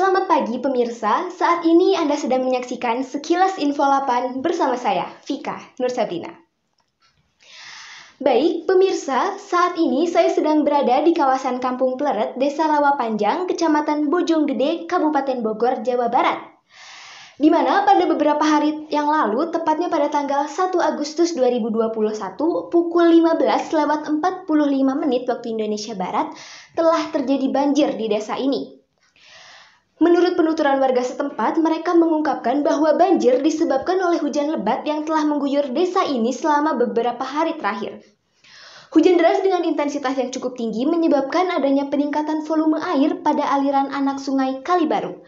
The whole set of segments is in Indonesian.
Selamat pagi pemirsa, saat ini Anda sedang menyaksikan sekilas info 8 bersama saya, Vika Nur Sabrina. Baik, pemirsa, saat ini saya sedang berada di kawasan Kampung Pleret, Desa Lawa Panjang, Kecamatan Bojonggede, Kabupaten Bogor, Jawa Barat di mana pada beberapa hari yang lalu, tepatnya pada tanggal 1 Agustus 2021, pukul 15 lewat 45 menit waktu Indonesia Barat, telah terjadi banjir di desa ini. Menurut penuturan warga setempat, mereka mengungkapkan bahwa banjir disebabkan oleh hujan lebat yang telah mengguyur desa ini selama beberapa hari terakhir. Hujan deras dengan intensitas yang cukup tinggi menyebabkan adanya peningkatan volume air pada aliran anak sungai Kalibaru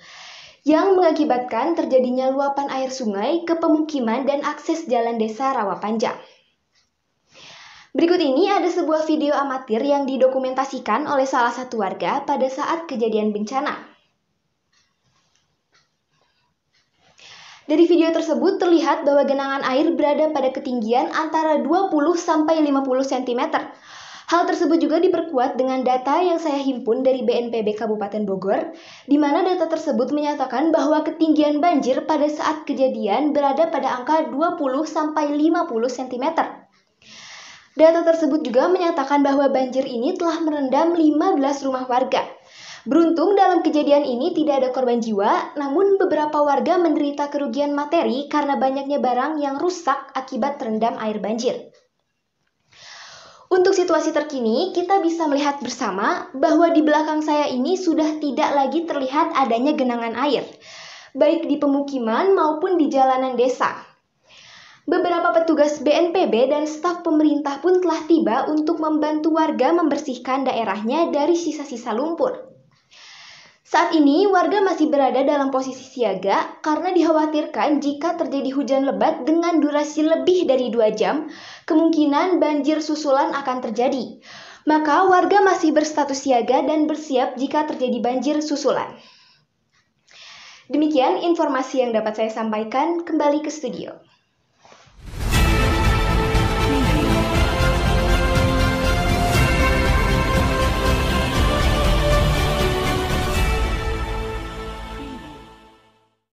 yang mengakibatkan terjadinya luapan air sungai ke pemukiman dan akses jalan desa Rawa Panjang. Berikut ini ada sebuah video amatir yang didokumentasikan oleh salah satu warga pada saat kejadian bencana. Dari video tersebut terlihat bahwa genangan air berada pada ketinggian antara 20 sampai 50 cm. Hal tersebut juga diperkuat dengan data yang saya himpun dari BNPB Kabupaten Bogor, di mana data tersebut menyatakan bahwa ketinggian banjir pada saat kejadian berada pada angka 20 sampai 50 cm. Data tersebut juga menyatakan bahwa banjir ini telah merendam 15 rumah warga. Beruntung dalam kejadian ini tidak ada korban jiwa, namun beberapa warga menderita kerugian materi karena banyaknya barang yang rusak akibat terendam air banjir. Untuk situasi terkini, kita bisa melihat bersama bahwa di belakang saya ini sudah tidak lagi terlihat adanya genangan air, baik di pemukiman maupun di jalanan desa. Beberapa petugas BNPB dan staf pemerintah pun telah tiba untuk membantu warga membersihkan daerahnya dari sisa-sisa lumpur. Saat ini warga masih berada dalam posisi siaga karena dikhawatirkan jika terjadi hujan lebat dengan durasi lebih dari 2 jam, kemungkinan banjir susulan akan terjadi. Maka warga masih berstatus siaga dan bersiap jika terjadi banjir susulan. Demikian informasi yang dapat saya sampaikan kembali ke studio.